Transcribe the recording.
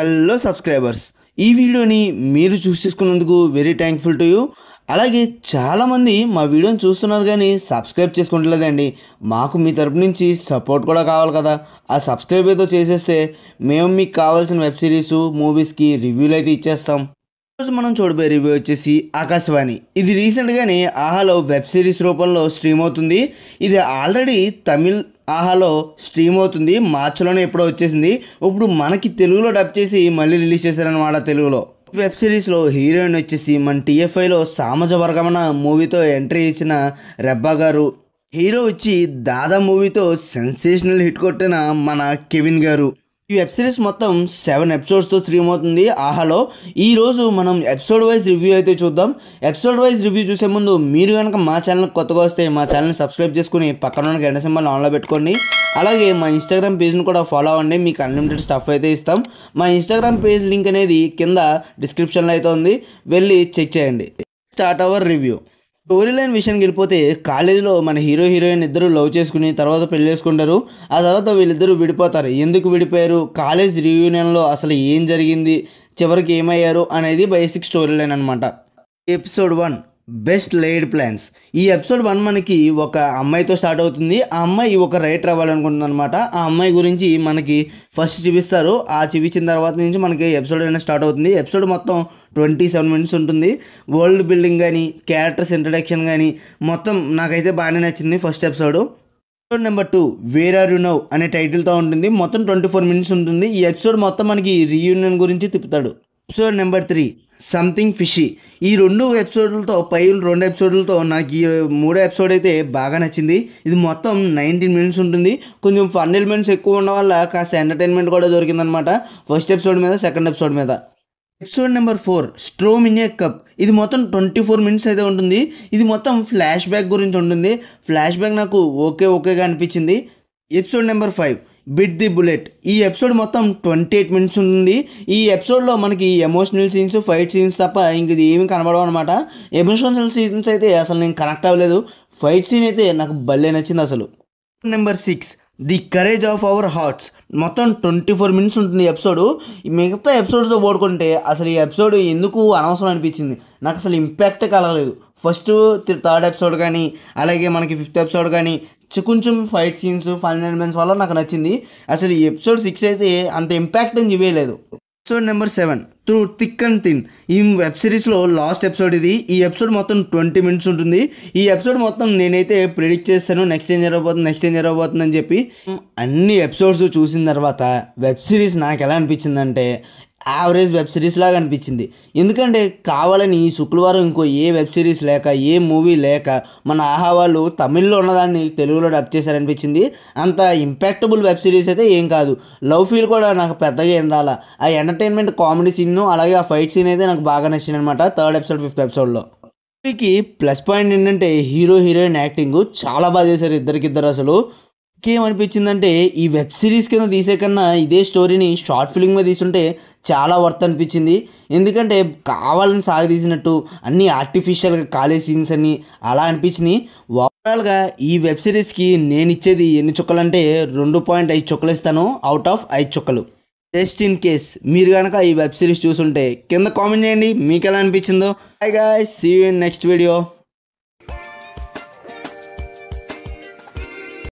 hello subscribers ఈ వీడియోని మీరు చూసి చేసుకున్నందుకు వెరీ థ్యాంక్ఫుల్ టు యూ అలాగే చాలామంది మా వీడియోని చూస్తున్నారు కానీ సబ్స్క్రైబ్ చేసుకుంటలేదండి మాకు మీ తరపు నుంచి సపోర్ట్ కూడా కావాలి కదా ఆ సబ్స్క్రైబ్ ఏదో చేసేస్తే మేము మీకు కావాల్సిన వెబ్ సిరీస్ మూవీస్కి రివ్యూలు అయితే ఇచ్చేస్తాం రోజు మనం చూడబోయే రివ్యూ వచ్చేసి ఆకాశవాణి ఇది రీసెంట్గానే ఆహాలో వెబ్ సిరీస్ రూపంలో స్ట్రీమ్ అవుతుంది ఇది ఆల్రెడీ తమిళ్ ఆహాలో స్ట్రీమ్ అవుతుంది మార్చిలోనే ఎప్పుడో వచ్చేసింది ఇప్పుడు మనకి తెలుగులో డబ్ చేసి మళ్ళీ రిలీజ్ చేశారనమాట తెలుగులో వెబ్ సిరీస్లో హీరోయిన్ వచ్చేసి మన టీఎఫ్ఐలో సామజ వర్గమన మూవీతో ఎంట్రీ ఇచ్చిన రెబ్బా గారు హీరో వచ్చి దాదా మూవీతో సెన్సేషనల్ హిట్ కొట్టిన మన కెవిన్ గారు ఈ వెబ్ సిరీస్ మొత్తం సెవెన్ ఎపిసోడ్స్తో అవుతుంది ఆహాలో ఈరోజు మనం ఎపిసోడ్ వైజ్ రివ్యూ అయితే చూద్దాం ఎపిసోడ్ వైజ్ రివ్యూ చూసే ముందు మీరు కనుక మా ఛానల్ కొత్తగా వస్తే మా ఛానల్ని సబ్స్క్రైబ్ చేసుకుని పక్కన ఉన్న గంట సింబల్ ఆన్లో పెట్టుకోండి అలాగే మా ఇన్స్టాగ్రామ్ పేజ్ని కూడా ఫాలో అవ్వండి మీకు అన్లిమిటెడ్ స్టఫ్ అయితే ఇస్తాం మా ఇన్స్టాగ్రామ్ పేజ్ లింక్ అనేది కింద డిస్క్రిప్షన్లో అయితే ఉంది వెళ్ళి చెక్ చేయండి start our review story line విషయానికి వెళ్ళిపోతే కాలేజీలో మన హీరో హీరోయిన్ ఇద్దరు లవ్ చేసుకుని తర్వాత పెళ్లి చేసుకుంటారు ఆ తర్వాత వీళ్ళిద్దరూ విడిపోతారు ఎందుకు విడిపోయారు కాలేజ్ రియూనియన్లో అసలు ఏం జరిగింది చివరికి ఏమయ్యారు అనేది బేసిక్ స్టోరీ లైన్ అనమాట episode one best laid plans ఈ ఎపిసోడ్ వన్ మనకి ఒక అమ్మాయితో స్టార్ట్ అవుతుంది ఆ అమ్మాయి ఒక రైటర్ అవ్వాలనుకుంటుంది అనమాట ఆ అమ్మాయి గురించి మనకి ఫస్ట్ చూపిస్తారు ఆ చూపించిన తర్వాత నుంచి మనకి ఎపిసోడ్ అయినా స్టార్ట్ అవుతుంది ఎపిసోడ్ మొత్తం ట్వంటీ సెవెన్ మినిట్స్ ఉంటుంది వరల్డ్ బిల్డింగ్ కానీ క్యారెక్టర్స్ ఇంట్రడక్షన్ కానీ మొత్తం నాకైతే బాగానే నచ్చింది first episode episode number two where are you now అనే టైటిల్తో ఉంటుంది మొత్తం ట్వంటీ ఫోర్ మినిట్స్ ఉంటుంది ఈ ఎపిసోడ్ మొత్తం మనకి రీయూనియన్ గురించి తిప్పుతాడు episode number three something fishy ఈ రెండు ఎపిసోడ్లతో పై రెండు ఎపిసోడ్లతో నాకు ఈ మూడో ఎపిసోడ్ అయితే బాగా నచ్చింది ఇది మొత్తం నైన్టీన్ మినిట్స్ ఉంటుంది కొంచెం ఫన్ ఎలిమెంట్స్ ఎక్కువ ఉండడం వల్ల కాస్త ఎంటర్టైన్మెంట్ కూడా దొరికిందనమాట ఫస్ట్ ఎపిసోడ్ మీద సెకండ్ ఎపిసోడ్ మీద episode number four storm in a cup ఇది మొత్తం ట్వంటీ ఫోర్ మినిట్స్ అయితే ఉంటుంది ఇది మొత్తం ఫ్లాష్ బ్యాక్ గురించి ఉంటుంది ఫ్లాష్ బ్యాక్ నాకు ఓకే ఓకేగా అనిపించింది episode number five bite the bullet ఈ ఎపిసోడ్ మొత్తం ట్వంటీ ఎయిట్ మినిట్స్ ఉంటుంది ఈ ఎపిసోడ్లో మనకి ఎమోషనల్ సీన్స్ ఫైట్ సీన్స్ తప్ప ఇంక ఇది ఏమి కనబడవు అనమాట ఎమోషనల్ సీన్స్ అయితే అసలు నేను కనెక్ట్ అవ్వలేదు ఫైట్ సీన్ అయితే నాకు భలే నచ్చింది అసలు number six the courage of our hearts మొత్తం ట్వంటీ ఫోర్ మినిట్స్ ఉంటుంది ఎపిసోడ్ మిగతా ఎపిసోడ్స్తో పోడుకుంటే అసలు ఈ ఎపిసోడ్ ఎందుకు అనవసరం అనిపించింది నాకు అసలు ఇంపాక్ట్ కలగలేదు ఫస్ట్ థర్డ్ ఎపిసోడ్ కానీ అలాగే మనకి ఫిఫ్త్ ఎపిసోడ్ కానీ కొంచెం ఫైట్ సీన్స్ ఫన్ ఎలిమెంట్స్ వల్ల నాకు నచ్చింది అసలు ఈ ఎపిసోడ్ సిక్స్ అయితే అంత ఇంపాక్ట్ అని ఇవ్వలేదు episode number seven through thick and thin ఈ వెబ్ సిరీస్లో లాస్ట్ ఎపిసోడ్ ఇది ఈ ఎపిసోడ్ మొత్తం ట్వంటీ మినిట్స్ ఉంటుంది ఈ ఎపిసోడ్ మొత్తం నేనైతే ప్రిడిక్ట్ చేస్తాను నెక్స్ట్ ఏం జరగబోతుంది నెక్స్ట్ ఏం జరగబోతుందని చెప్పి అన్ని ఎపిసోడ్స్ చూసిన తర్వాత వెబ్ సిరీస్ నాకు ఎలా అనిపించిందంటే యావరేజ్ వెబ్ సిరీస్ లాగా అనిపించింది ఎందుకంటే కావాలని శుక్రవారం ఇంకో ఏ వెబ్ సిరీస్ లేక ఏ మూవీ లేక మన ఆహా వాళ్ళు తమిళ్లో ఉన్నదాన్ని తెలుగులో డబ్ చేశారనిపించింది అంత ఇంపాక్టబుల్ వెబ్ సిరీస్ అయితే ఏం కాదు లవ్ ఫీల్ కూడా నాకు పెద్దగా ఏం ఆ ఎంటర్టైన్మెంట్ కామెడీ సీన్ నచ్చిందో అలాగే ఆ ఫైట్ సీన్ అయితే నాకు బాగా నచ్చింది అనమాట థర్డ్ ఎపిసోడ్ ఫిఫ్త్ ఎపిసోడ్లో మూవీకి ప్లస్ పాయింట్ ఏంటంటే హీరో హీరోయిన్ యాక్టింగ్ చాలా బాగా చేశారు ఇద్దరికిద్దరు అసలు ఇంకేమనిపించిందంటే ఈ వెబ్ సిరీస్ కింద తీసే కన్నా ఇదే స్టోరీని షార్ట్ ఫిలింగా తీసుంటే చాలా వర్త్ అనిపించింది ఎందుకంటే కావాలని తీసినట్టు అన్ని ఆర్టిఫిషియల్గా కాలే సీన్స్ అని అలా అనిపించినాయి ఓవరాల్గా ఈ వెబ్ సిరీస్కి నేను ఇచ్చేది ఎన్ని చుక్కలు అంటే రెండు పాయింట్ ఐదు చుక్కలు ఇస్తాను అవుట్ ఆఫ్ ఐదు చుక్కలు జస్ట్ ఇన్ కేస్ మీరు కనుక ఈ వెబ్ సిరీస్ చూసుంటే కింద కామెంట్ చేయండి మీకు ఎలా అనిపించిందో hi guys see you in next video